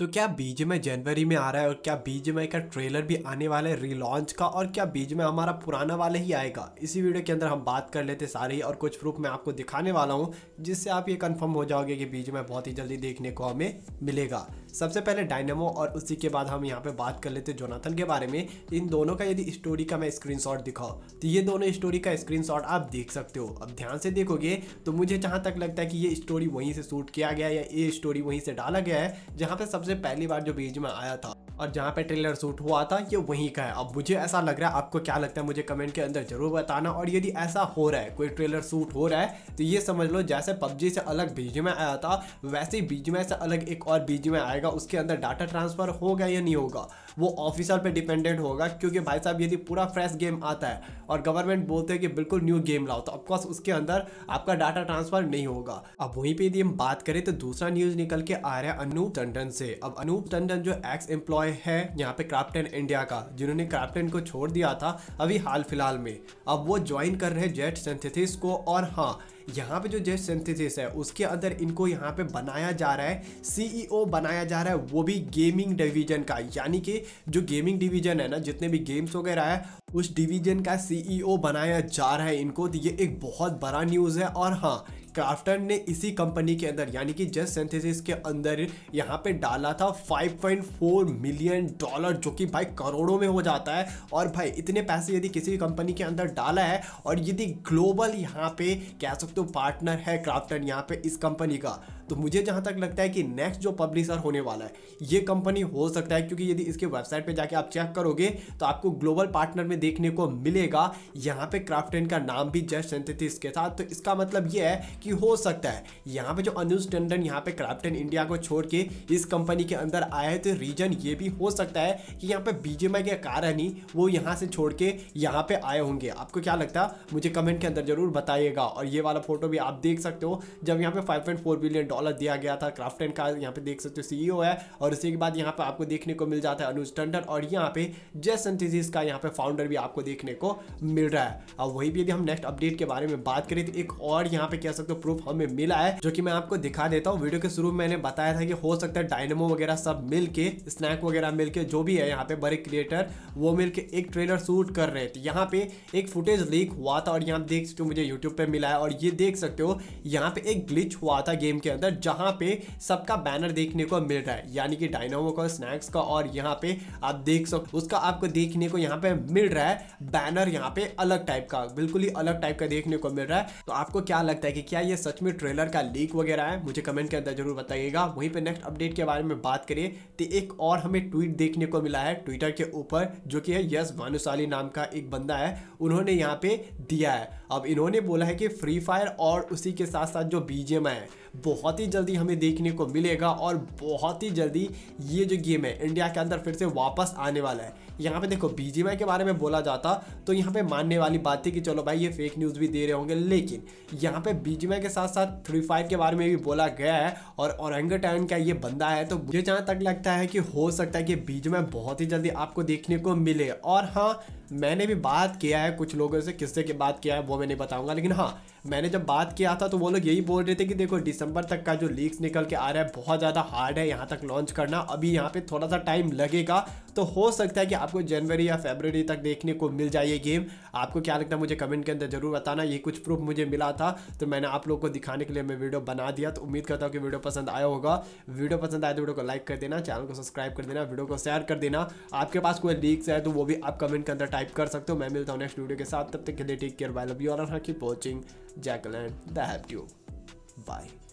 तो क्या बीज में जनवरी में आ रहा है और क्या बीज में का ट्रेलर भी आने वाला है रिलॉन्च का और क्या बीज में हमारा पुराना वाला ही आएगा इसी वीडियो के अंदर हम बात कर लेते ही और कुछ प्रूफ मैं आपको दिखाने वाला हूँ जिससे आप ये कन्फर्म हो जाओगे कि बीज में बहुत ही जल्दी देखने को हमें मिलेगा सबसे पहले डायनेमो और उसी के बाद हम यहाँ पे बात कर लेते जोनाथन के बारे में इन दोनों का यदि स्टोरी का मैं शॉट दिखाओ तो ये दोनों स्टोरी का शॉट आप देख सकते हो अब ध्यान से देखोगे तो मुझे जहाँ तक लगता है कि ये स्टोरी वहीं से शूट किया गया या ये स्टोरी वहीं से डाला गया है जहाँ पर सबसे पहली बार जो बीच में आया था और जहाँ पे ट्रेलर शूट हुआ था ये वहीं का है अब मुझे ऐसा लग रहा है आपको क्या लगता है मुझे कमेंट के अंदर जरूर बताना और यदि ऐसा हो रहा है कोई ट्रेलर शूट हो रहा है तो ये समझ लो जैसे पबजी से अलग बीज में आया था वैसे ही बीज में से अलग एक और बीज में आएगा उसके अंदर डाटा ट्रांसफर होगा या नहीं होगा वो ऑफिसर पे डिपेंडेंट होगा क्योंकि भाई साहब यदि पूरा फ्रेश गेम आता है और गवर्नमेंट बोलते हैं कि बिल्कुल न्यू गेम लाओ तो ऑफकोर्स उसके अंदर आपका डाटा ट्रांसफर नहीं होगा अब वहीं पर यदि हम बात करें तो दूसरा न्यूज निकल के आ रहा है अनूप टंडन से अब अनूप टंडन जो एक्स एम्प्लॉय है यहाँ पे क्राफ्टन इंडिया का जिन्होंने क्राफ्टन को छोड़ दिया था अभी हाल फिलहाल में अब वो ज्वाइन कर रहे हैं जेट सिंथेसिस को और हाँ यहाँ पे जो जेट सिंथेसिस है उसके अंदर इनको यहाँ पे बनाया जा रहा है सीईओ e बनाया जा रहा है वो भी गेमिंग डिवीजन का यानी कि जो गेमिंग डिवीजन है ना जितने भी गेम्स वगैरह है उस डिवीजन का सीईओ e बनाया जा रहा है इनको तो ये एक बहुत बड़ा न्यूज़ है और हाँ क्राफ्टन ने इसी कंपनी के अंदर यानी कि जस्ट सेंथेसिस के अंदर यहाँ पे डाला था 5.4 मिलियन डॉलर जो कि भाई करोड़ों में हो जाता है और भाई इतने पैसे यदि किसी कंपनी के अंदर डाला है और यदि ग्लोबल यहाँ पे कह सकते हो पार्टनर है क्राफ्टन यहाँ पे इस कंपनी का तो मुझे जहाँ तक लगता है कि नेक्स्ट जो पब्लिशर होने वाला है ये कंपनी हो सकता है क्योंकि यदि इसके वेबसाइट पर जाके आप चेक करोगे तो आपको ग्लोबल पार्टनर में देखने को मिलेगा यहाँ पे क्राफ्ट का नाम भी जस्ट सेंथेटिस के साथ तो इसका मतलब ये है कि हो सकता है यहाँ पे जो अनुज टंडन यहाँ पर क्राफ्ट इंडिया को छोड़ के इस कंपनी के अंदर आया है तो रीजन ये भी हो सकता है कि यहाँ पर बीजेपी के कारण ही वो यहाँ से छोड़ के यहाँ पे आए होंगे आपको क्या लगता है मुझे कमेंट के अंदर जरूर बताइएगा और ये वाला फोटो भी आप देख सकते हो जब यहाँ पे 5.4 बिलियन डॉलर डॉलर दिया गया था क्राफ्ट एंड का यहाँ पे देख सकते हो सीईओ e है और इसी के बाद यहाँ पे आपको देखने को मिल जाता है अनुज टंडन और यहाँ पे जेस टीजीज का यहाँ पे फाउंडर भी आपको देखने को मिल रहा है और वही भी यदि हम नेक्स्ट अपडेट के बारे में बात करें तो एक और यहाँ पे कह सकते हो प्रूफ हमें मिला है जो की मैं आपको दिखा देता हूँ वीडियो के शुरू में मैंने बताया था कि हो सकता है डायनेमो वगैरह सब मिल स्नैक वगैरह मिल जो भी है यहाँ पे बड़े क्रिएटर वो मिल एक ट्रेलर शूट कर रहे थे तो यहाँ पे एक फुटेज लीक हुआ था और यहाँ देख सकते हो मुझे यूट्यूब पे मिला है और ये देख सकते हो यहाँ पे एक ग्लिच हुआ था गेम के अंदर अंदर जहां पे सबका बैनर देखने को मिल रहा है यानी कि डायनोमो का स्नैक्स का और यहाँ पे आप देख सकते उसका आपको देखने को यहाँ पे मिल रहा है बैनर यहाँ पे अलग टाइप का बिल्कुल ही अलग टाइप का देखने को मिल रहा है तो आपको क्या लगता है कि क्या ये सच में ट्रेलर का लीक वगैरह है मुझे कमेंट के अंदर जरूर बताइएगा वहीं पर नेक्स्ट अपडेट के बारे में बात करिए तो एक और हमें ट्वीट देखने को मिला है ट्विटर के ऊपर जो कि है यस भानुशाली नाम का एक बंदा है उन्होंने यहाँ पे दिया है अब इन्होंने बोला है कि फ्री फायर और उसी के साथ साथ जो बीजेम है बहुत ही जल्दी हमें देखने को मिलेगा और बहुत ही जल्दी ये जो गेम है इंडिया के अंदर फिर से वापस आने वाला है यहाँ पे देखो बी के बारे में बोला जाता तो यहाँ पे मानने वाली बात थी कि चलो भाई ये फेक न्यूज़ भी दे रहे होंगे लेकिन यहाँ पे बी के साथ साथ थ्री फाइव के बारे में भी बोला गया है और औरंगटैन का ये बंदा है तो मुझे जहाँ तक लगता है कि हो सकता है कि बीज बहुत ही जल्दी आपको देखने को मिले और हाँ मैंने भी बात किया है कुछ लोगों से किससे की बात किया है वो मैं नहीं बताऊंगा लेकिन हाँ मैंने जब बात किया था तो वो लोग यही बोल रहे थे कि देखो दिसंबर तक का जो लीक्स निकल के आ रहा है बहुत ज़्यादा हार्ड है यहाँ तक लॉन्च करना अभी यहाँ पे थोड़ा सा टाइम लगेगा तो हो सकता है कि आपको जनवरी या फेबररी तक देखने को मिल जाए ये गेम आपको क्या लगता है मुझे कमेंट के अंदर जरूर बताना ये कुछ प्रूफ मुझे मिला था तो मैंने आप लोग को दिखाने के लिए मैं वीडियो बना दिया तो उम्मीद करता हूँ कि वीडियो पसंद आया होगा वीडियो पसंद आए तो वीडियो को लाइक कर देना चैनल को सब्सक्राइब कर देना वीडियो को शेयर कर देना आपके पास कोई लीक्स है तो वो भी आप कमेंट के अंदर टाइप कर सकते हो मैं मिलता हूँ नेक्स्ट वीडियो के साथ तब तक के लिए take care bye love you और keep watching Jackland the have bye